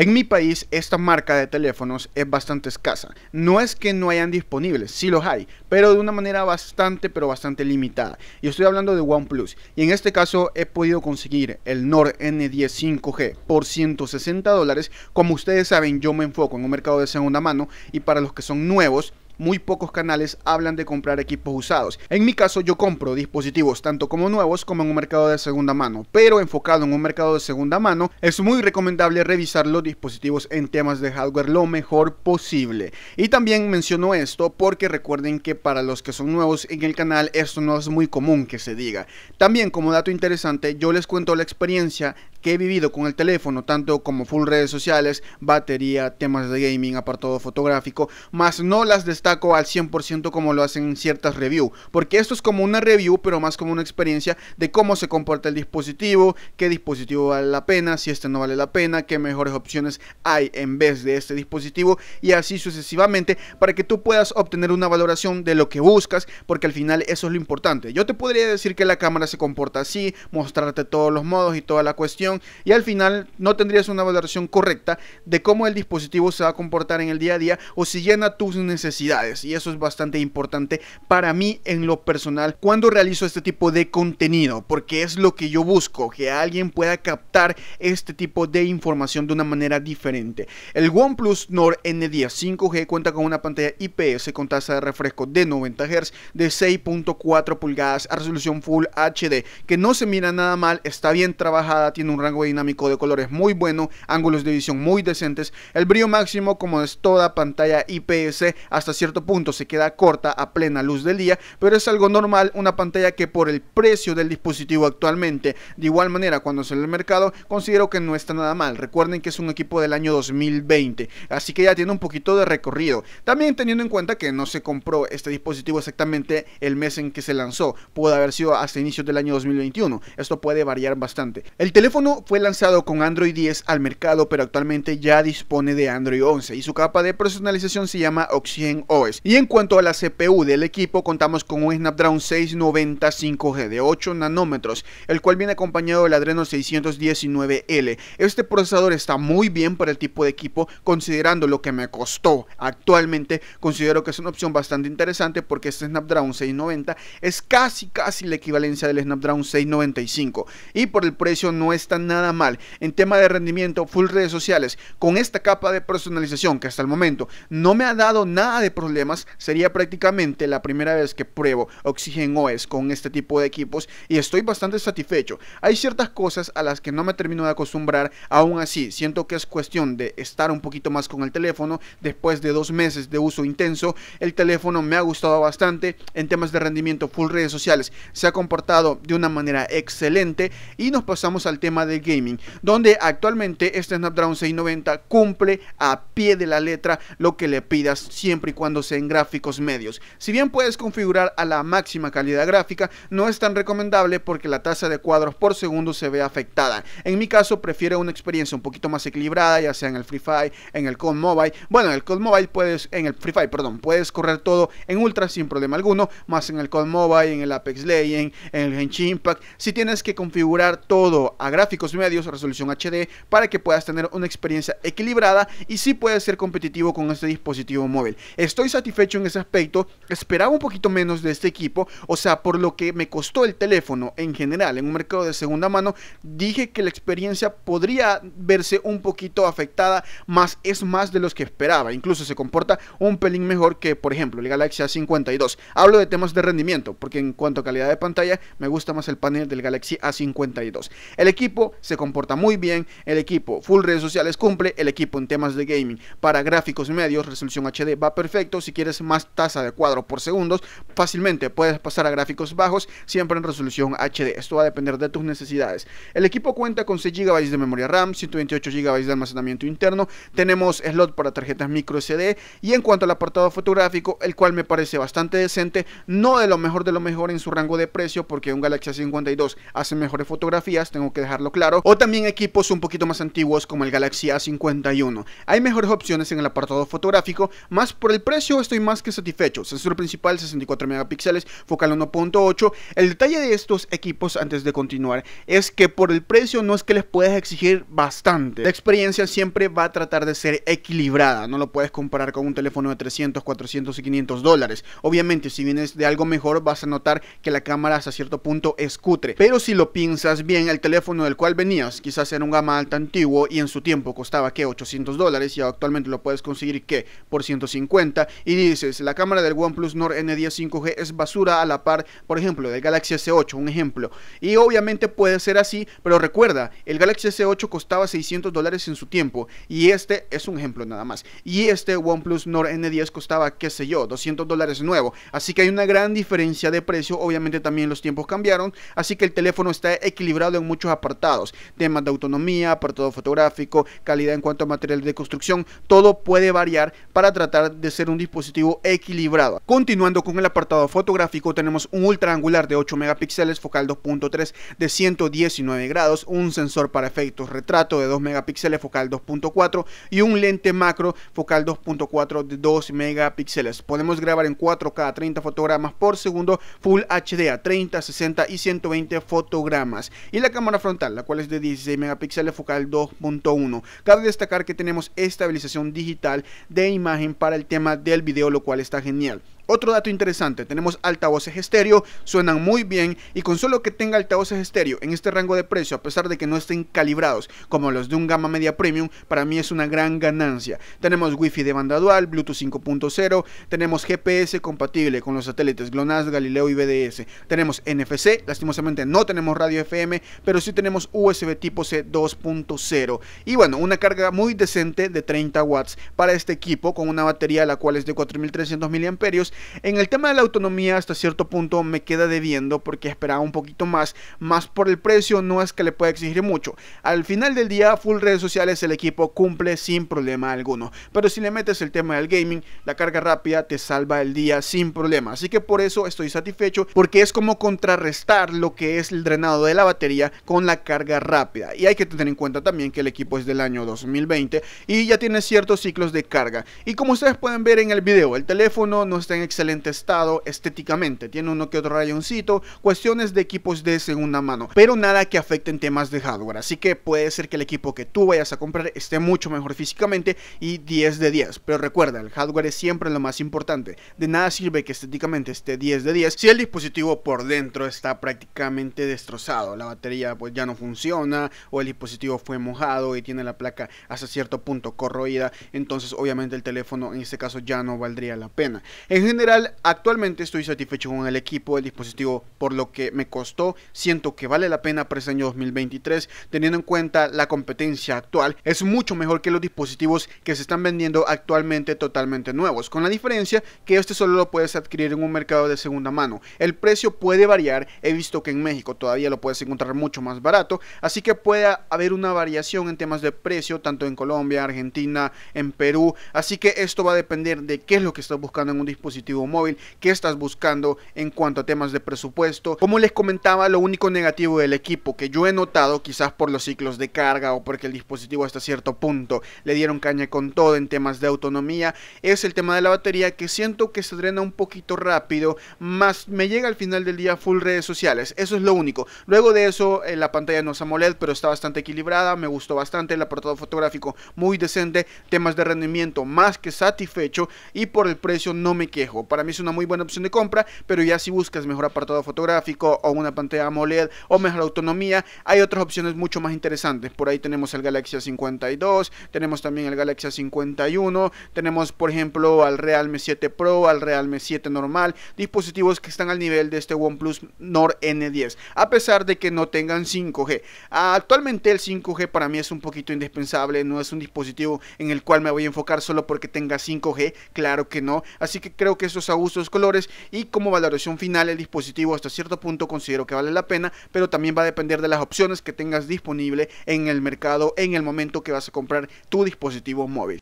En mi país esta marca de teléfonos es bastante escasa. No es que no hayan disponibles, sí los hay, pero de una manera bastante, pero bastante limitada. Y estoy hablando de OnePlus. Y en este caso he podido conseguir el Nord N10 5G por 160 dólares. Como ustedes saben, yo me enfoco en un mercado de segunda mano y para los que son nuevos, muy pocos canales hablan de comprar equipos usados. En mi caso yo compro dispositivos tanto como nuevos como en un mercado de segunda mano, pero enfocado en un mercado de segunda mano es muy recomendable revisar los dispositivos en temas de hardware lo mejor posible. Y también menciono esto porque recuerden que para los que son nuevos en el canal esto no es muy común que se diga. También como dato interesante yo les cuento la experiencia que he vivido con el teléfono, tanto como full redes sociales, batería, temas de gaming, apartado fotográfico, más no las de al 100% como lo hacen en ciertas reviews, porque esto es como una review, pero más como una experiencia de cómo se comporta el dispositivo, qué dispositivo vale la pena, si este no vale la pena, qué mejores opciones hay en vez de este dispositivo y así sucesivamente para que tú puedas obtener una valoración de lo que buscas, porque al final eso es lo importante. Yo te podría decir que la cámara se comporta así, mostrarte todos los modos y toda la cuestión y al final no tendrías una valoración correcta de cómo el dispositivo se va a comportar en el día a día o si llena tus necesidades y eso es bastante importante para mí en lo personal cuando realizo este tipo de contenido porque es lo que yo busco, que alguien pueda captar este tipo de información de una manera diferente. El OnePlus Nord N10 5G cuenta con una pantalla IPS con tasa de refresco de 90 Hz de 6.4 pulgadas a resolución Full HD que no se mira nada mal, está bien trabajada, tiene un rango dinámico de colores muy bueno, ángulos de visión muy decentes, el brillo máximo como es toda pantalla IPS hasta cierto cierto punto se queda corta a plena luz del día, pero es algo normal una pantalla que por el precio del dispositivo actualmente, de igual manera cuando sale al mercado, considero que no está nada mal. Recuerden que es un equipo del año 2020, así que ya tiene un poquito de recorrido. También teniendo en cuenta que no se compró este dispositivo exactamente el mes en que se lanzó, puede haber sido hasta inicios del año 2021. Esto puede variar bastante. El teléfono fue lanzado con Android 10 al mercado, pero actualmente ya dispone de Android 11 y su capa de personalización se llama Oxygen y en cuanto a la CPU del equipo, contamos con un Snapdragon 695 g de 8 nanómetros, el cual viene acompañado del Adreno 619L. Este procesador está muy bien para el tipo de equipo, considerando lo que me costó. Actualmente considero que es una opción bastante interesante porque este Snapdragon 690 es casi casi la equivalencia del Snapdragon 695 y por el precio no está nada mal. En tema de rendimiento, full redes sociales, con esta capa de personalización que hasta el momento no me ha dado nada de problemas, sería prácticamente la primera vez que pruebo Oxygen OS con este tipo de equipos y estoy bastante satisfecho. Hay ciertas cosas a las que no me termino de acostumbrar, aún así siento que es cuestión de estar un poquito más con el teléfono. Después de dos meses de uso intenso, el teléfono me ha gustado bastante en temas de rendimiento full redes sociales. Se ha comportado de una manera excelente y nos pasamos al tema del gaming, donde actualmente este Snapdragon 690 cumple a pie de la letra lo que le pidas siempre y cuando en gráficos medios. Si bien puedes configurar a la máxima calidad gráfica, no es tan recomendable porque la tasa de cuadros por segundo se ve afectada. En mi caso prefiero una experiencia un poquito más equilibrada, ya sea en el Free Fire, en el Code Mobile. Bueno, en el Code Mobile puedes, en el Free Fire, perdón, puedes correr todo en Ultra sin problema alguno, más en el Code Mobile, en el Apex Legend, en el Genshin Impact. Si tienes que configurar todo a gráficos medios, resolución HD, para que puedas tener una experiencia equilibrada y si puedes ser competitivo con este dispositivo móvil. Esto estoy satisfecho en ese aspecto. Esperaba un poquito menos de este equipo. O sea, por lo que me costó el teléfono en general en un mercado de segunda mano, dije que la experiencia podría verse un poquito afectada, más es más de los que esperaba. Incluso se comporta un pelín mejor que, por ejemplo, el Galaxy A52. Hablo de temas de rendimiento, porque en cuanto a calidad de pantalla, me gusta más el panel del Galaxy A52. El equipo se comporta muy bien, el equipo full redes sociales cumple, el equipo en temas de gaming para gráficos medios, resolución HD va perfecto si quieres más tasa de cuadro por segundos, fácilmente puedes pasar a gráficos bajos, siempre en resolución HD. Esto va a depender de tus necesidades. El equipo cuenta con 6 GB de memoria RAM, 128 GB de almacenamiento interno, tenemos slot para tarjetas micro SD y en cuanto al apartado fotográfico, el cual me parece bastante decente, no de lo mejor de lo mejor en su rango de precio porque un Galaxy a 52 hace mejores fotografías, tengo que dejarlo claro, o también equipos un poquito más antiguos como el Galaxy A51. Hay mejores opciones en el apartado fotográfico, más por el precio estoy más que satisfecho. Sensor principal 64 megapíxeles, focal 1.8. El detalle de estos equipos antes de continuar es que por el precio no es que les puedes exigir bastante. La experiencia siempre va a tratar de ser equilibrada. No lo puedes comparar con un teléfono de 300, 400 y 500 dólares. Obviamente, si vienes de algo mejor vas a notar que la cámara hasta cierto punto es cutre. Pero si lo piensas bien, el teléfono del cual venías quizás era un gama alta antiguo y en su tiempo costaba que 800 dólares y actualmente lo puedes conseguir que por 150 y dices, la cámara del OnePlus Nord N10 5G es basura a la par, por ejemplo, del Galaxy S8, un ejemplo. Y obviamente puede ser así, pero recuerda, el Galaxy S8 costaba 600 dólares en su tiempo y este es un ejemplo nada más. Y este OnePlus Nord N10 costaba, qué sé yo, 200 dólares nuevo. Así que hay una gran diferencia de precio, obviamente también los tiempos cambiaron, así que el teléfono está equilibrado en muchos apartados, temas de autonomía, apartado fotográfico, calidad en cuanto a material de construcción, todo puede variar para tratar de ser un dispositivo equilibrado. Continuando con el apartado fotográfico, tenemos un ultra angular de 8 megapíxeles, focal 2.3 de 119 grados, un sensor para efectos retrato de 2 megapíxeles, focal 2.4 y un lente macro focal 2.4 de 2 megapíxeles. Podemos grabar en 4K 30 fotogramas por segundo, Full HD a 30, 60 y 120 fotogramas. Y la cámara frontal, la cual es de 16 megapíxeles focal 2.1. Cabe destacar que tenemos estabilización digital de imagen para el tema del video, lo cual está genial. Otro dato interesante, tenemos altavoces estéreo, suenan muy bien y con solo que tenga altavoces estéreo en este rango de precio, a pesar de que no estén calibrados como los de un gama media premium, para mí es una gran ganancia. Tenemos wifi de banda dual, Bluetooth 5.0, tenemos GPS compatible con los satélites GLONASS, Galileo y BDS, tenemos NFC, lastimosamente no tenemos radio FM, pero sí tenemos USB tipo C 2.0 y bueno, una carga muy decente de 30 watts para este equipo con una batería la cual es de 4300 miliamperios en el tema de la autonomía hasta cierto punto me queda debiendo porque esperaba un poquito más, más por el precio no es que le pueda exigir mucho. Al final del día, full redes sociales el equipo cumple sin problema alguno, pero si le metes el tema del gaming, la carga rápida te salva el día sin problema. Así que por eso estoy satisfecho porque es como contrarrestar lo que es el drenado de la batería con la carga rápida. Y hay que tener en cuenta también que el equipo es del año 2020 y ya tiene ciertos ciclos de carga. Y como ustedes pueden ver en el video, el teléfono no está en excelente estado estéticamente, tiene uno que otro rayoncito, cuestiones de equipos de segunda mano, pero nada que afecte en temas de hardware, así que puede ser que el equipo que tú vayas a comprar esté mucho mejor físicamente y 10 de 10, pero recuerda, el hardware es siempre lo más importante, de nada sirve que estéticamente esté 10 de 10 si el dispositivo por dentro está prácticamente destrozado, la batería pues ya no funciona o el dispositivo fue mojado y tiene la placa hasta cierto punto corroída, entonces obviamente el teléfono en este caso ya no valdría la pena general, actualmente estoy satisfecho con el equipo, el dispositivo, por lo que me costó. Siento que vale la pena para ese año 2023, teniendo en cuenta la competencia actual. Es mucho mejor que los dispositivos que se están vendiendo actualmente totalmente nuevos, con la diferencia que este solo lo puedes adquirir en un mercado de segunda mano. El precio puede variar, he visto que en México todavía lo puedes encontrar mucho más barato, así que puede haber una variación en temas de precio, tanto en Colombia, Argentina, en Perú, así que esto va a depender de qué es lo que estás buscando en un dispositivo móvil, que estás buscando en cuanto a temas de presupuesto. Como les comentaba, lo único negativo del equipo que yo he notado, quizás por los ciclos de carga o porque el dispositivo hasta cierto punto le dieron caña con todo en temas de autonomía, es el tema de la batería que siento que se drena un poquito rápido, más me llega al final del día full redes sociales. Eso es lo único. Luego de eso, eh, la pantalla no es AMOLED, pero está bastante equilibrada, me gustó bastante el apartado fotográfico muy decente, temas de rendimiento más que satisfecho y por el precio no me quejo. Para mí es una muy buena opción de compra, pero ya si buscas mejor apartado fotográfico o una pantalla AMOLED o mejor autonomía, hay otras opciones mucho más interesantes. Por ahí tenemos el Galaxy 52 tenemos también el Galaxy 51 tenemos por ejemplo al Realme 7 Pro, al Realme 7 normal, dispositivos que están al nivel de este OnePlus Nord N10, a pesar de que no tengan 5G. Actualmente el 5G para mí es un poquito indispensable, no es un dispositivo en el cual me voy a enfocar solo porque tenga 5G, claro que no, así que creo que que a abusos colores y como valoración final el dispositivo hasta cierto punto considero que vale la pena, pero también va a depender de las opciones que tengas disponible en el mercado en el momento que vas a comprar tu dispositivo móvil.